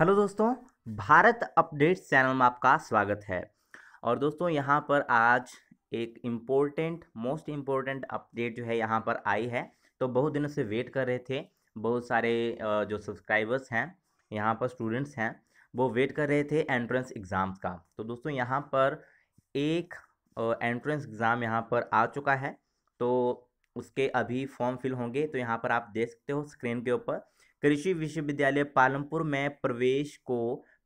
hello दोस्तों Bharat update channel में आपका स्वागत है और दोस्तों यहाँ पर आज एक इम्पोर्टेंट मोस्ट इम्पोर्टेंट अपडेट जो है यहाँ पर आई है तो बहुत दिनों से वेट कर रहे थे बहुत सारे जो सब्सक्राइबर्स हैं यहाँ पर स्टूडेंट्स हैं वो वेट कर रहे थे एंट्रेंस एग्ज़ाम्स का तो दोस्तों यहाँ पर एक एंट्रेंस एग्ज़ाम यहाँ पर आ चुका है तो उसके अभी फॉर्म फिल होंगे तो यहाँ पर आप देख सकते हो स्क्रीन के ऊपर कृषि विश्वविद्यालय पालमपुर में प्रवेश को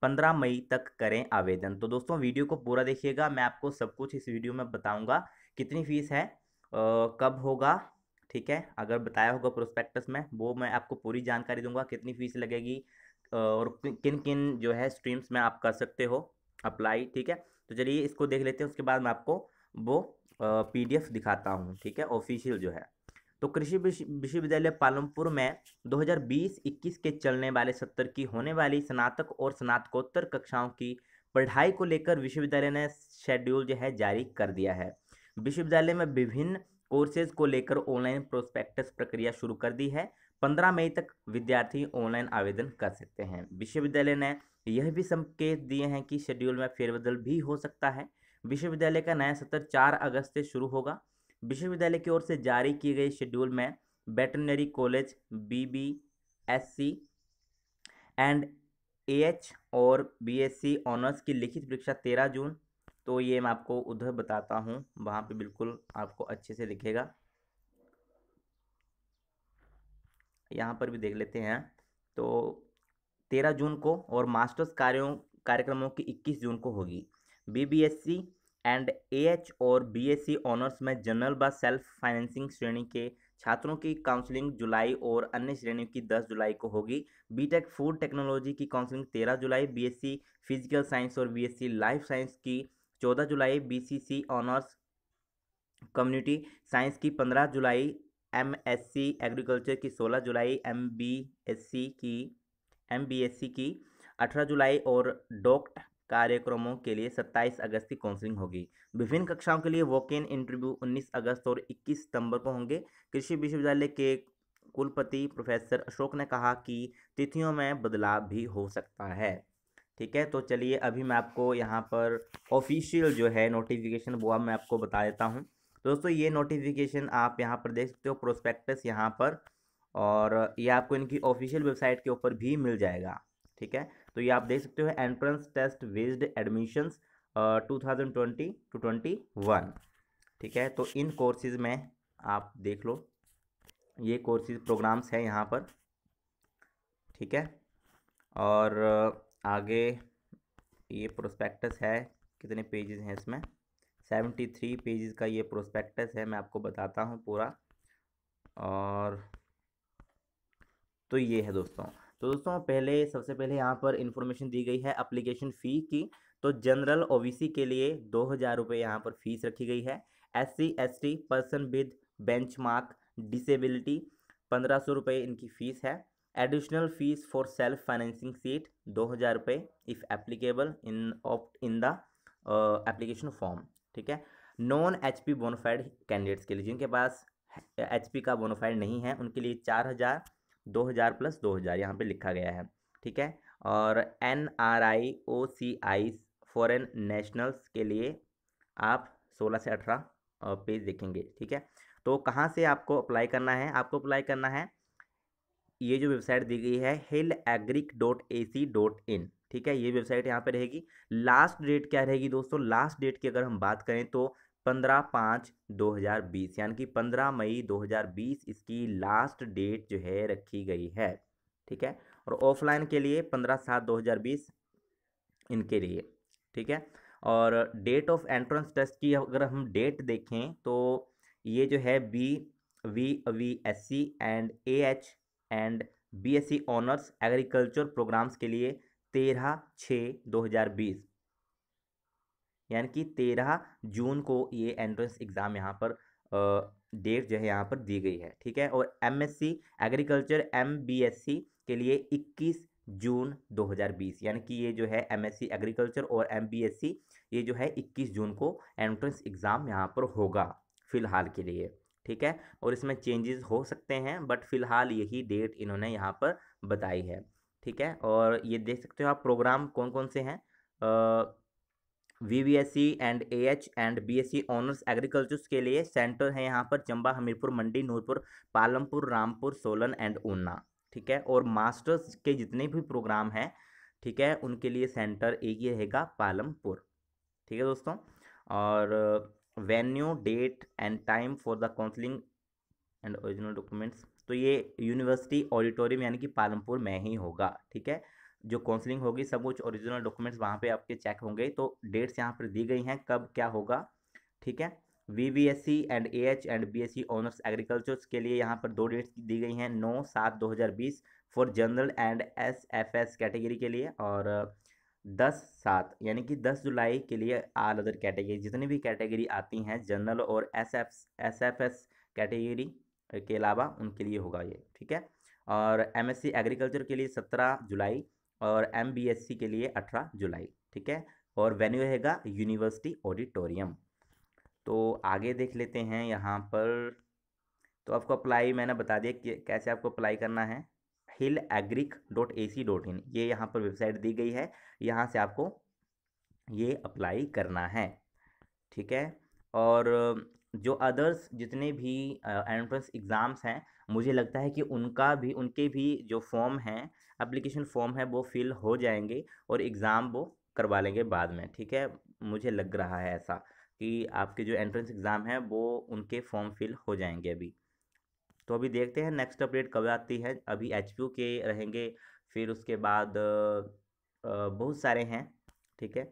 15 मई तक करें आवेदन तो दोस्तों वीडियो को पूरा देखिएगा मैं आपको सब कुछ इस वीडियो में बताऊंगा कितनी फीस है आ, कब होगा ठीक है अगर बताया होगा प्रोस्पेक्टस में वो मैं आपको पूरी जानकारी दूंगा कितनी फीस लगेगी और किन किन जो है स्ट्रीम्स में आप कर सकते हो अप्लाई ठीक है तो चलिए इसको देख लेते हैं उसके बाद मैं आपको वो पी दिखाता हूँ ठीक है ऑफिशियल जो है तो कृषि विश्वविद्यालय पालमपुर में 2020-21 के चलने वाले सत्र की होने वाली स्नातक और स्नातकोत्तर कक्षाओं की पढ़ाई को लेकर विश्वविद्यालय ने शेड्यूल जो है जारी कर दिया है विश्वविद्यालय में विभिन्न कोर्सेज को लेकर ऑनलाइन प्रोस्पेक्टस प्रक्रिया शुरू कर दी है पंद्रह मई तक विद्यार्थी ऑनलाइन आवेदन कर सकते हैं विश्वविद्यालय ने यह भी संकेत दिए हैं कि शेड्यूल में फेरबदल भी हो सकता है विश्वविद्यालय का नया सत्र चार अगस्त से शुरू होगा विश्वविद्यालय की ओर से जारी किए गए शेड्यूल में veterinary college B B S C and A H और बी एस सी ऑनर्स की लिखित परीक्षा तेरह जून तो ये मैं आपको उधर बताता हूँ वहाँ पे बिल्कुल आपको अच्छे से दिखेगा यहाँ पर भी देख लेते हैं तो तेरह जून को और मास्टर्स कार्यों कार्यक्रमों की इक्कीस जून को होगी B B S C and A और बीएससी e ऑनर्स में जनरल व सेल्फ फाइनेंसिंग श्रेणी के छात्रों की काउंसलिंग जुलाई और अन्य श्रेणियों की 10 जुलाई को होगी बीटेक फूड टेक्नोलॉजी की काउंसलिंग 13 जुलाई बीएससी फिजिकल साइंस और बीएससी लाइफ साइंस की 14 जुलाई बीसीसी ऑनर्स कम्युनिटी साइंस की 15 जुलाई एमएससी एग्रीकल्चर की 16 जुलाई सी e की सी e की अठारह जुलाई और डॉक्ट कार्यक्रमों के लिए 27 अगस्त की काउंसलिंग होगी विभिन्न कक्षाओं के लिए वॉक इन इंटरव्यू 19 अगस्त और 21 सितंबर को होंगे कृषि विश्वविद्यालय के कुलपति प्रोफेसर अशोक ने कहा कि तिथियों में बदलाव भी हो सकता है ठीक है तो चलिए अभी मैं आपको यहाँ पर ऑफिशियल जो है नोटिफिकेशन वो अब मैं आपको बता देता हूँ दोस्तों ये नोटिफिकेशन आप यहाँ पर देख सकते हो प्रोस्पेक्टस यहाँ पर और ये आपको इनकी ऑफिशियल वेबसाइट के ऊपर भी मिल जाएगा ठीक है तो ये आप देख सकते हो entrance test based admission two thousand twenty to twenty one ठीक है तो इन कोर्सेज में आप देख लो ये कोर्सेज प्रोग्राम्स हैं यहाँ पर ठीक है और आगे ये प्रोस्पेक्टस है कितने पेजेस हैं इसमें सेवेंटी थ्री पेजेस का ये प्रोस्पेक्टस है मैं आपको बताता हूँ पूरा और तो ये है दोस्तों तो दोस्तों पहले सबसे पहले यहाँ पर इन्फॉर्मेशन दी गई है अप्लीकेशन फ़ी की तो जनरल ओ के लिए दो हज़ार रुपये यहाँ पर फीस रखी गई है S C S T person with benchmark disability पंद्रह सौ रुपये इनकी फ़ीस है additional fees for self financing seat दो हज़ार रुपये if applicable in opt in the application form ठीक है non H P bonafide candidates के लिए जिनके पास एच पी का बोनोफाइड नहीं है उनके लिए चार हज़ार दो हज़ार प्लस दो हज़ार यहाँ पर लिखा गया है ठीक है और N R I O C I foreign nationals के लिए आप सोलह से अठारह पेज देखेंगे ठीक है तो कहाँ से आपको अप्लाई करना है आपको अप्लाई करना है ये जो वेबसाइट दी गई है हिल एग्रिक dot A C dot in ठीक है ये वेबसाइट यहाँ पे रहेगी लास्ट डेट क्या रहेगी दोस्तों लास्ट डेट की अगर हम बात करें तो पंद्रह पाँच दो हज़ार बीस यानी कि पंद्रह मई दो हज़ार बीस इसकी लास्ट डेट जो है रखी गई है ठीक है और ऑफलाइन के लिए पंद्रह सात दो हज़ार बीस इनके लिए ठीक है और डेट ऑफ एंट्रेंस टेस्ट की अगर हम डेट देखें तो ये जो है B V V S C and A H and B S C honours agriculture programmes के लिए तेरह छः दो हज़ार बीस यानी कि तेरह जून को ये एंट्रेंस एग्ज़ाम यहाँ पर डेट जो है यहाँ पर दी गई है ठीक है और एम एग्रीकल्चर एम के लिए इक्कीस जून 2020 यानी कि ये जो है एम एग्रीकल्चर और एम ये जो है 21 जून को एंट्रेंस एग्ज़ाम यहाँ पर होगा फ़िलहाल के लिए ठीक है और इसमें चेंजेस हो सकते हैं बट फिलहाल यही डेट इन्होंने यहाँ पर बताई है ठीक है और ये देख सकते हो आप प्रोग्राम कौन कौन से हैं वीवीएससी and AH and BSc honours agricultures के लिए सेंटर हैं यहाँ पर चंबा हमीरपुर मंडी नूरपुर पालमपुर रामपुर सोलन एंड ऊना ठीक है और मास्टर्स के जितने भी प्रोग्राम हैं ठीक है उनके लिए सेंटर एक ही रहेगा पालमपुर ठीक है दोस्तों और venue date and time for the counselling and original documents तो ये यूनिवर्सिटी ऑडिटोरियम यानी कि पालमपुर में ही होगा ठीक है जो काउंसलिंग होगी सब कुछ ओरिजिनल डॉक्यूमेंट्स वहाँ पे आपके चेक होंगे तो डेट्स यहाँ पर दी गई हैं कब क्या होगा ठीक है V B S C and A H and B S C honours agricultures के लिए यहाँ पर दो डेट्स दी गई हैं नौ सात दो हज़ार बीस for general and S F S category के लिए और दस सात यानी कि दस जुलाई के लिए आल अदर कैटेगरी जितनी भी कैटेगरी आती हैं जनरल और S F S F S category के अलावा उनके लिए होगा ये ठीक है और एम एस सी एग्रीकल्चर के लिए सत्रह जुलाई और एम के लिए अठारह जुलाई ठीक है और वेन्यू रहेगा यूनिवर्सिटी ऑडिटोरियम तो आगे देख लेते हैं यहाँ पर तो आपको अप्लाई मैंने बता दिया कि कैसे आपको अप्लाई करना है हिल एग्रिक dot A C dot in ये यहाँ पर वेबसाइट दी गई है यहाँ से आपको ये अप्लाई करना है ठीक है और जो अदर्स जितने भी एंट्रेंस एग्ज़ाम्स हैं मुझे लगता है कि उनका भी उनके भी जो फॉर्म हैं एप्लीकेशन फॉर्म है वो फिल हो जाएंगे और एग्ज़ाम वो करवा लेंगे बाद में ठीक है मुझे लग रहा है ऐसा कि आपके जो एंट्रेंस एग्ज़ाम है वो उनके फॉर्म फिल हो जाएंगे अभी तो अभी देखते हैं नेक्स्ट अपडेट कब आती है अभी एच के रहेंगे फिर उसके बाद बहुत सारे हैं ठीक है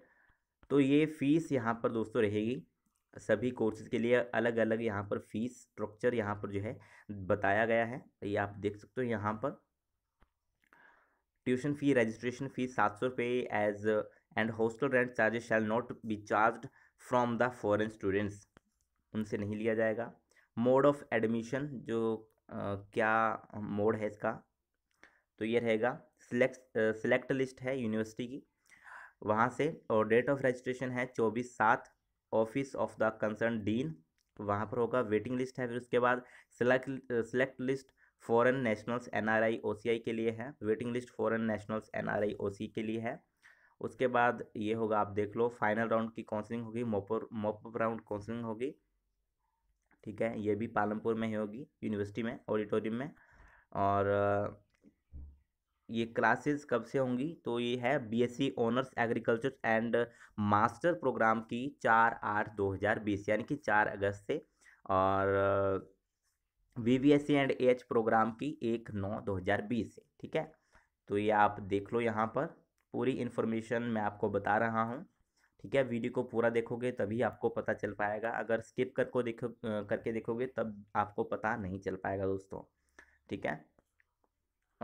तो ये फ़ीस यहाँ पर दोस्तों रहेगी सभी कोर्सेज के लिए अलग अलग यहाँ पर फ़ीस स्ट्रक्चर यहाँ पर जो है बताया गया है ये आप देख सकते हो यहाँ पर ट्यूशन फी रजिस्ट्रेशन फी सात सौ रुपये as and hostel rent charges shall not be charge from the foreign students उनसे नहीं लिया जाएगा मोड ऑफ एडमिशन जो आ, क्या मोड है इसका तो ये रहेगा सिलेक्ट सिलेक्ट लिस्ट है यूनिवर्सिटी की वहाँ से और डेट ऑफ रजिस्ट्रेशन है चौबीस सात office of the concern dean वहाँ पर होगा वेटिंग लिस्ट है फिर उसके बाद select select list foreign nationals NRI OCI के लिए है waiting list foreign nationals NRI OC के लिए है उसके बाद ये होगा आप देख लो फाइनल राउंड की काउंसलिंग होगी मोपर मोप राउंड काउंसलिंग होगी ठीक है ये भी पालमपुर में ही होगी यूनिवर्सिटी में ऑडिटोरियम में और ये क्लासेस कब से होंगी तो ये है BSc honours agriculture and master programme की चार आठ दो हज़ार बीस यानी कि चार अगस्त से और V V S C and H programme की एक नौ दो हज़ार बीस ठीक है तो ये आप देख लो यहाँ पर पूरी इन्फॉर्मेशन मैं आपको बता रहा हूँ ठीक है वीडियो को पूरा देखोगे तभी आपको पता चल पाएगा अगर स्किप कर को देखो करके देखोगे तब आपको पता नहीं चल पाएगा दोस्तों ठीक है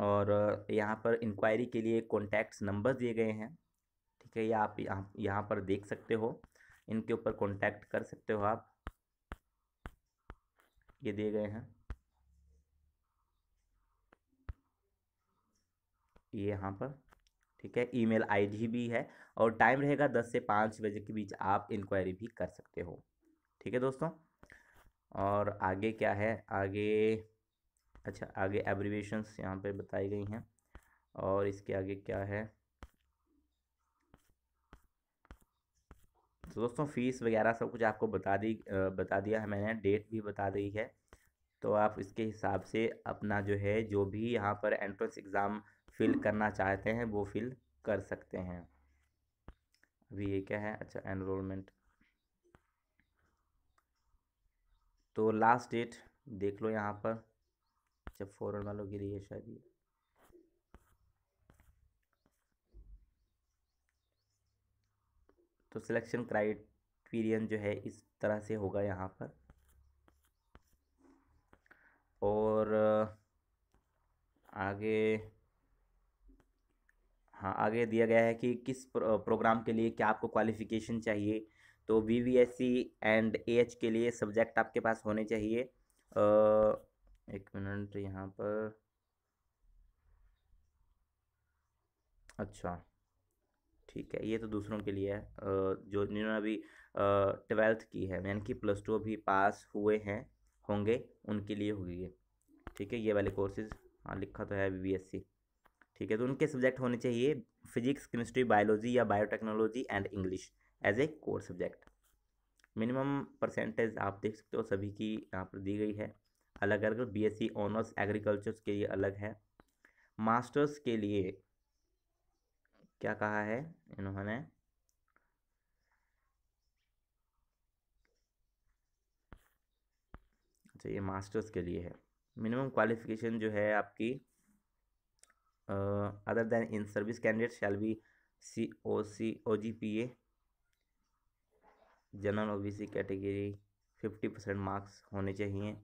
और यहाँ पर इंक्वायरी के लिए कॉन्टैक्ट्स नंबर दिए गए हैं ठीक है ये आप यहाँ यहाँ पर देख सकते हो इनके ऊपर कॉन्टैक्ट कर सकते हो आप ये दिए गए हैं ये यहाँ पर ठीक है ईमेल आईडी भी है और टाइम रहेगा दस से पाँच बजे के बीच आप इंक्वायरी भी कर सकते हो ठीक है दोस्तों और आगे क्या है आगे अच्छा आगे एब्रीवेशंस यहाँ पे बताई गई हैं और इसके आगे क्या है तो दोस्तों फीस वगैरह सब कुछ आपको बता दी बता दिया है मैंने डेट भी बता दी है तो आप इसके हिसाब से अपना जो है जो भी यहाँ पर एंट्रेंस एग्ज़ाम फिल करना चाहते हैं वो फिल कर सकते हैं अभी ये क्या है अच्छा एनरोलमेंट तो लास्ट डेट देख लो यहाँ पर जब फॉरन वालों के लिए शायद ये तो सिलेक्शन क्राइटेरियन जो है इस तरह से होगा यहाँ पर और आगे हाँ आगे दिया गया है कि किस प्रोग्राम के लिए क्या आपको क्वालिफ़िकेशन चाहिए तो V V S C and A H के लिए सब्जेक्ट आपके पास होने चाहिए आ, एक मिनट यहाँ पर अच्छा ठीक है ये तो दूसरों के लिए है जो जिन्होंने अभी ट्वेल्थ की है यानी कि प्लस टू अभी पास हुए हैं होंगे उनके लिए होगी ये ठीक है ये वाले कोर्सेज हाँ लिखा तो है बी ठीक है तो उनके सब्जेक्ट होने चाहिए फिजिक्स केमिस्ट्री बायोलॉजी या biotechnology and English as a core subject minimum percentage आप देख सकते हो सभी की यहाँ पर दी गई है अलग अलग B S C honours agricultures के लिए अलग है मास्टर्स के लिए क्या कहा है इन्होंने अच्छा ये मास्टर्स के लिए है मिनिमम क्वालिफिकेशन जो है आपकी other than in service candidate shall be C O C O G P A general O B C category fifty percent marks होने चाहिए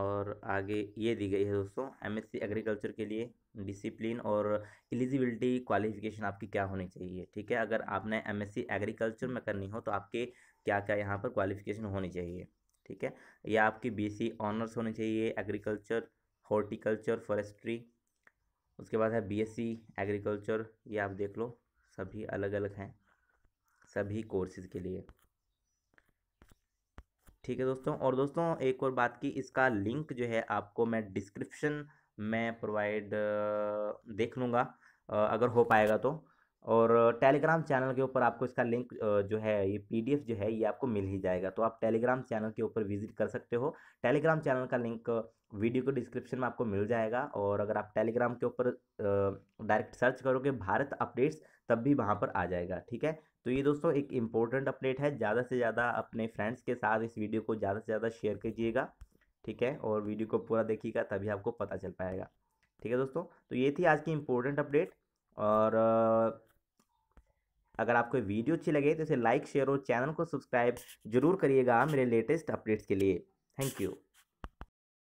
और आगे ये दी गई है दोस्तों एमएससी एग्रीकल्चर के लिए डिसिप्लिन और एलिजिबिलिटी क्वालिफिकेशन आपकी क्या होनी चाहिए ठीक है अगर आपने एमएससी एग्रीकल्चर में करनी हो तो आपके क्या क्या यहाँ पर क्वालिफिकेशन होनी चाहिए ठीक है या आपकी बीसी ऑनर्स होनी चाहिए एग्रीकल्चर हॉर्टिकल्चर फॉरेस्ट्री उसके बाद है बीएससी एग्रीकल्चर ये आप देख लो सभी अलग अलग हैं सभी कोर्सेज़ के लिए ठीक है दोस्तों और दोस्तों एक और बात की इसका लिंक जो है आपको मैं डिस्क्रिप्शन में प्रोवाइड देख लूँगा अगर हो पाएगा तो और टेलीग्राम चैनल के ऊपर आपको इसका लिंक जो है ये पीडीएफ जो है ये आपको मिल ही जाएगा तो आप टेलीग्राम चैनल के ऊपर विजिट कर सकते हो टेलीग्राम चैनल का लिंक वीडियो को डिस्क्रिप्शन में आपको मिल जाएगा और अगर आप टेलीग्राम के ऊपर डायरेक्ट सर्च करोगे भारत अपडेट्स तब भी वहाँ पर आ जाएगा ठीक है तो ये दोस्तों एक इम्पोर्टेंट अपडेट है ज़्यादा से ज़्यादा अपने फ्रेंड्स के साथ इस वीडियो को ज़्यादा से ज़्यादा शेयर कीजिएगा ठीक है और वीडियो को पूरा देखिएगा तभी आपको पता चल पाएगा ठीक है दोस्तों तो ये थी आज की इम्पोर्टेंट अपडेट और अगर आपको वीडियो अच्छी लगे तो इसे लाइक शेयर और चैनल को सब्सक्राइब जरूर करिएगा मेरे लेटेस्ट अपडेट्स के लिए थैंक यू